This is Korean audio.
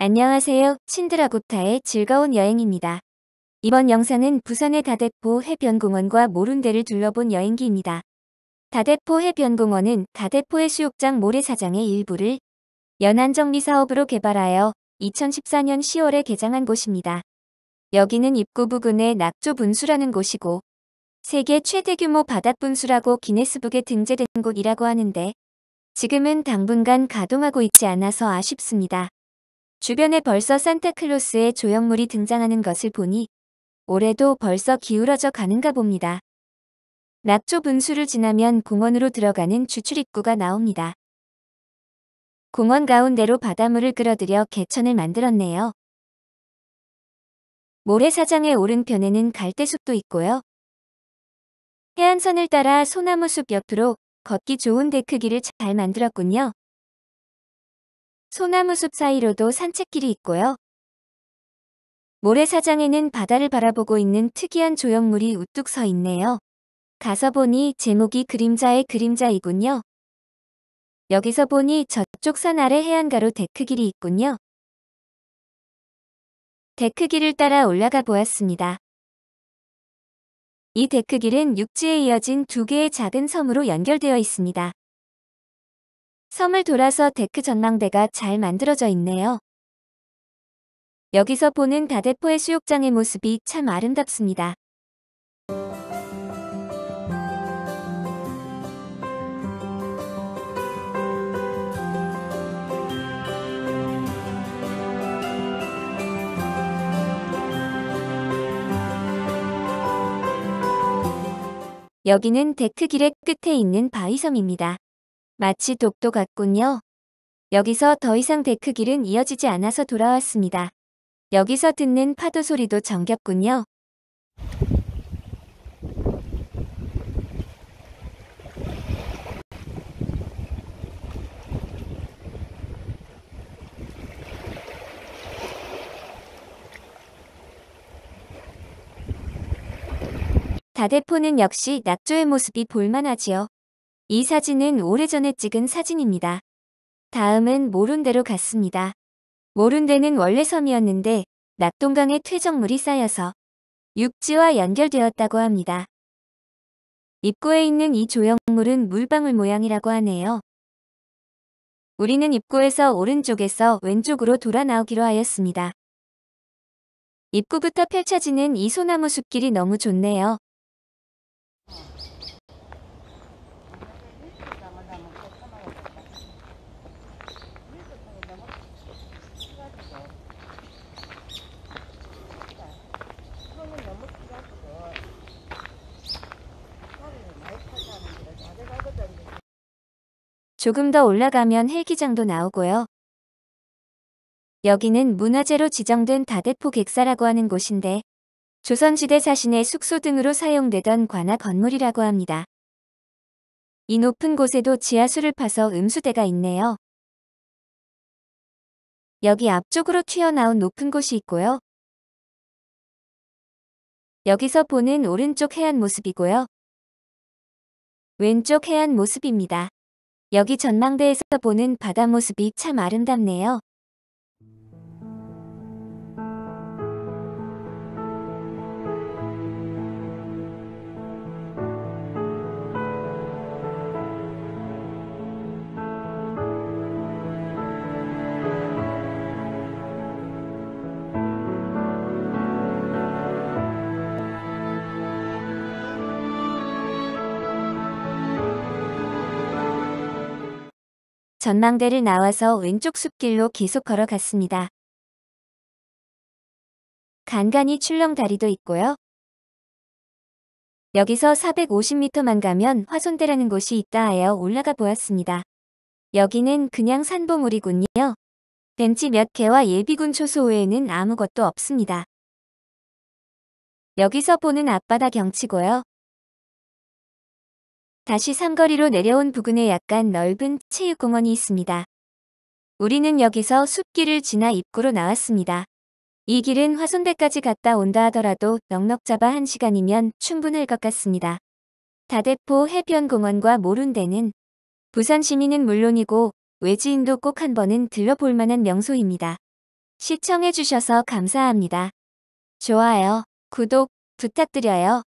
안녕하세요. 친드라고타의 즐거운 여행입니다. 이번 영상은 부산의 다대포 해변공원과 모룬대를 둘러본 여행기입니다. 다대포 해변공원은 다대포의 수욕장 모래사장의 일부를 연안정리 사업으로 개발하여 2014년 10월에 개장한 곳입니다. 여기는 입구 부근의 낙조 분수라는 곳이고 세계 최대 규모 바닷분수라고 기네스북에 등재된 곳이라고 하는데 지금은 당분간 가동하고 있지 않아서 아쉽습니다. 주변에 벌써 산타클로스의 조형물이 등장하는 것을 보니 올해도 벌써 기울어져 가는가 봅니다. 낙조 분수를 지나면 공원으로 들어가는 주출입구가 나옵니다. 공원 가운데로 바닷물을 끌어들여 개천을 만들었네요. 모래사장의 오른편에는 갈대숲도 있고요. 해안선을 따라 소나무숲 옆으로 걷기 좋은 데크기를잘 만들었군요. 소나무 숲 사이로도 산책길이 있고요. 모래사장에는 바다를 바라보고 있는 특이한 조형물이 우뚝 서 있네요. 가서 보니 제목이 그림자의 그림자이군요. 여기서 보니 저쪽 산 아래 해안가로 데크길이 있군요. 데크길을 따라 올라가 보았습니다. 이 데크길은 육지에 이어진 두 개의 작은 섬으로 연결되어 있습니다. 섬을 돌아서 데크 전망대가 잘 만들어져 있네요. 여기서 보는 다대포의 수욕장의 모습이 참 아름답습니다. 여기는 데크길의 끝에 있는 바위섬입니다. 마치 독도 같군요. 여기서 더 이상 데크길은 이어지지 않아서 돌아왔습니다. 여기서 듣는 파도 소리도 정겹군요. 다대포는 역시 낙조의 모습이 볼만하지요. 이 사진은 오래전에 찍은 사진입니다. 다음은 모른대로 갔습니다. 모른대는 원래 섬이었는데 낙동강에 퇴적물이 쌓여서 육지와 연결되었다고 합니다. 입구에 있는 이 조형물은 물방울 모양이라고 하네요. 우리는 입구에서 오른쪽에서 왼쪽으로 돌아 나오기로 하였습니다. 입구부터 펼쳐지는 이 소나무 숲길이 너무 좋네요. 조금 더 올라가면 헬기장도 나오고요. 여기는 문화재로 지정된 다대포 객사라고 하는 곳인데 조선시대 사신의 숙소 등으로 사용되던 관아 건물이라고 합니다. 이 높은 곳에도 지하수를 파서 음수대가 있네요. 여기 앞쪽으로 튀어나온 높은 곳이 있고요. 여기서 보는 오른쪽 해안 모습이고요. 왼쪽 해안 모습입니다. 여기 전망대에서 보는 바다 모습이 참 아름답네요. 전망대를 나와서 왼쪽 숲길로 계속 걸어갔습니다. 간간히 출렁다리도 있고요. 여기서 450m만 가면 화손대라는 곳이 있다 하여 올라가 보았습니다. 여기는 그냥 산보물이군요. 벤치 몇 개와 예비군 초소 외에는 아무것도 없습니다. 여기서 보는 앞바다 경치고요. 다시 삼거리로 내려온 부근에 약간 넓은 체육공원이 있습니다. 우리는 여기서 숲길을 지나 입구로 나왔습니다. 이 길은 화손대까지 갔다 온다 하더라도 넉넉 잡아 한시간이면 충분할 것 같습니다. 다대포 해변공원과 모른대는 부산 시민은 물론이고 외지인도 꼭 한 번은 들러볼 만한 명소입니다. 시청해주셔서 감사합니다. 좋아요, 구독 부탁드려요.